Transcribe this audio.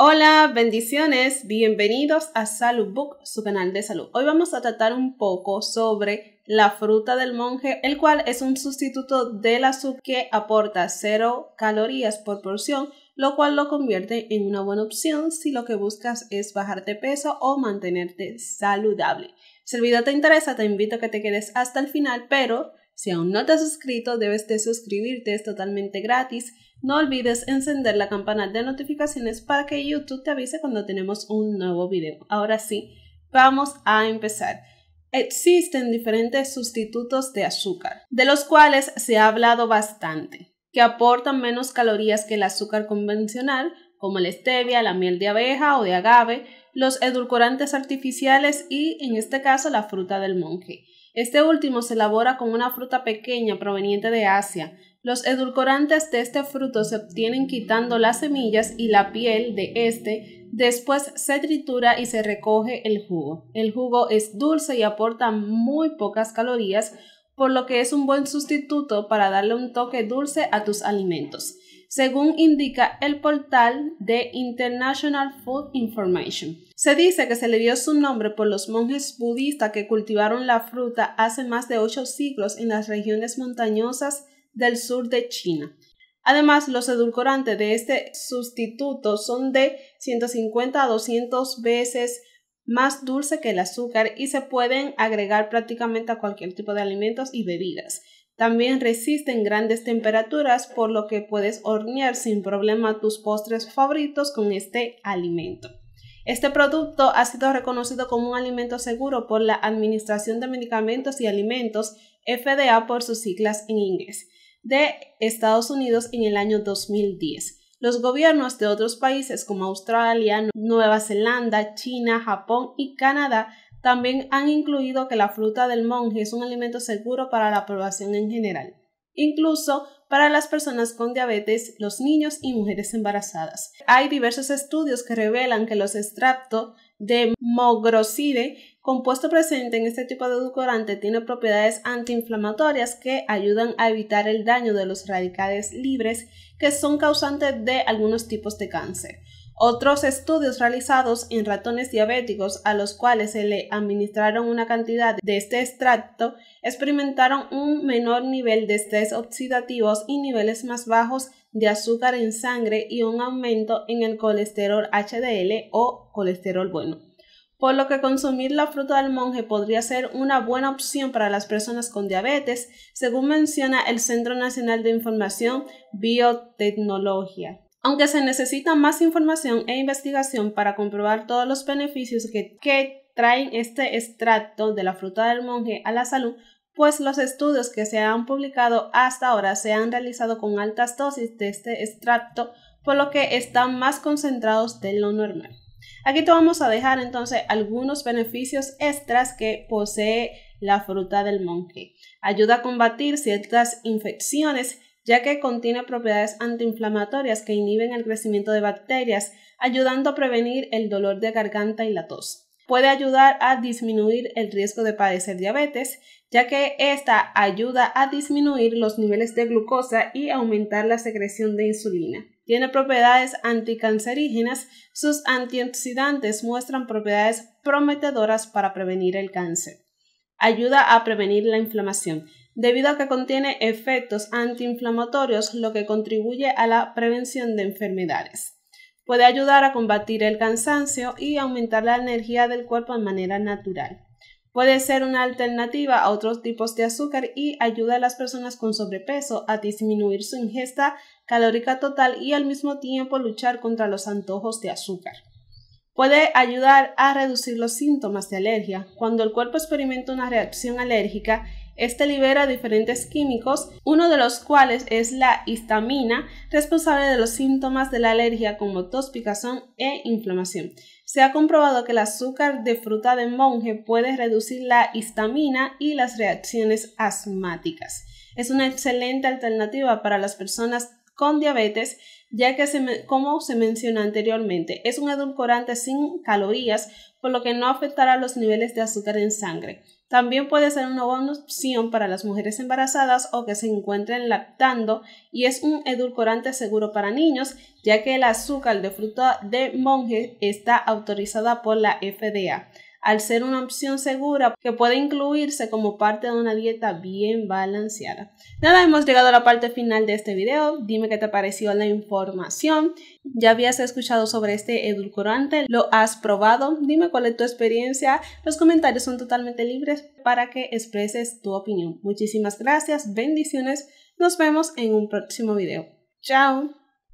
Hola, bendiciones, bienvenidos a Salud Book, su canal de salud. Hoy vamos a tratar un poco sobre la fruta del monje, el cual es un sustituto del azúcar que aporta cero calorías por porción, lo cual lo convierte en una buena opción si lo que buscas es bajarte peso o mantenerte saludable. Si el video te interesa, te invito a que te quedes hasta el final, pero si aún no te has suscrito, debes de suscribirte, es totalmente gratis. No olvides encender la campana de notificaciones para que YouTube te avise cuando tenemos un nuevo video. Ahora sí, vamos a empezar. Existen diferentes sustitutos de azúcar, de los cuales se ha hablado bastante, que aportan menos calorías que el azúcar convencional, como la stevia, la miel de abeja o de agave, los edulcorantes artificiales y, en este caso, la fruta del monje. Este último se elabora con una fruta pequeña proveniente de Asia. Los edulcorantes de este fruto se obtienen quitando las semillas y la piel de este, después se tritura y se recoge el jugo. El jugo es dulce y aporta muy pocas calorías, por lo que es un buen sustituto para darle un toque dulce a tus alimentos según indica el portal de International Food Information. Se dice que se le dio su nombre por los monjes budistas que cultivaron la fruta hace más de ocho siglos en las regiones montañosas del sur de China. Además, los edulcorantes de este sustituto son de 150 a 200 veces más dulce que el azúcar y se pueden agregar prácticamente a cualquier tipo de alimentos y bebidas. También resisten grandes temperaturas, por lo que puedes hornear sin problema tus postres favoritos con este alimento. Este producto ha sido reconocido como un alimento seguro por la Administración de Medicamentos y Alimentos, FDA por sus siglas en inglés, de Estados Unidos en el año 2010. Los gobiernos de otros países como Australia, Nueva Zelanda, China, Japón y Canadá también han incluido que la fruta del monje es un alimento seguro para la población en general, incluso para las personas con diabetes, los niños y mujeres embarazadas. Hay diversos estudios que revelan que los extractos de mogroside, compuesto presente en este tipo de edulcorante, tiene propiedades antiinflamatorias que ayudan a evitar el daño de los radicales libres que son causantes de algunos tipos de cáncer. Otros estudios realizados en ratones diabéticos a los cuales se le administraron una cantidad de este extracto experimentaron un menor nivel de estrés oxidativos y niveles más bajos de azúcar en sangre y un aumento en el colesterol HDL o colesterol bueno. Por lo que consumir la fruta del monje podría ser una buena opción para las personas con diabetes, según menciona el Centro Nacional de Información Biotecnología. Aunque se necesita más información e investigación para comprobar todos los beneficios que, traen este extracto de la fruta del monje a la salud, pues los estudios que se han publicado hasta ahora se han realizado con altas dosis de este extracto, por lo que están más concentrados de lo normal. Aquí te vamos a dejar entonces algunos beneficios extras que posee la fruta del monje. Ayuda a combatir ciertas infecciones ya que contiene propiedades antiinflamatorias que inhiben el crecimiento de bacterias, ayudando a prevenir el dolor de garganta y la tos. Puede ayudar a disminuir el riesgo de padecer diabetes, ya que esta ayuda a disminuir los niveles de glucosa y aumentar la secreción de insulina. Tiene propiedades anticancerígenas, sus antioxidantes muestran propiedades prometedoras para prevenir el cáncer. Ayuda a prevenir la inflamación debido a que contiene efectos antiinflamatorios, lo que contribuye a la prevención de enfermedades. Puede ayudar a combatir el cansancio y aumentar la energía del cuerpo de manera natural. Puede ser una alternativa a otros tipos de azúcar y ayuda a las personas con sobrepeso a disminuir su ingesta calórica total y al mismo tiempo luchar contra los antojos de azúcar. Puede ayudar a reducir los síntomas de alergia. Cuando el cuerpo experimenta una reacción alérgica, este libera diferentes químicos, uno de los cuales es la histamina, responsable de los síntomas de la alergia como tos, picazón e inflamación. Se ha comprobado que el azúcar de fruta de monje puede reducir la histamina y las reacciones asmáticas. Es una excelente alternativa para las personas con diabetes, ya que, como se mencionó anteriormente, es un edulcorante sin calorías, por lo que no afectará los niveles de azúcar en sangre. También puede ser una buena opción para las mujeres embarazadas o que se encuentren lactando y es un edulcorante seguro para niños, ya que el azúcar de fruta de monje está autorizada por la FDA al ser una opción segura que puede incluirse como parte de una dieta bien balanceada. Nada, hemos llegado a la parte final de este video. Dime qué te pareció la información. ¿Ya habías escuchado sobre este edulcorante? ¿Lo has probado? Dime cuál es tu experiencia. Los comentarios son totalmente libres para que expreses tu opinión. Muchísimas gracias, bendiciones. Nos vemos en un próximo video. Chao.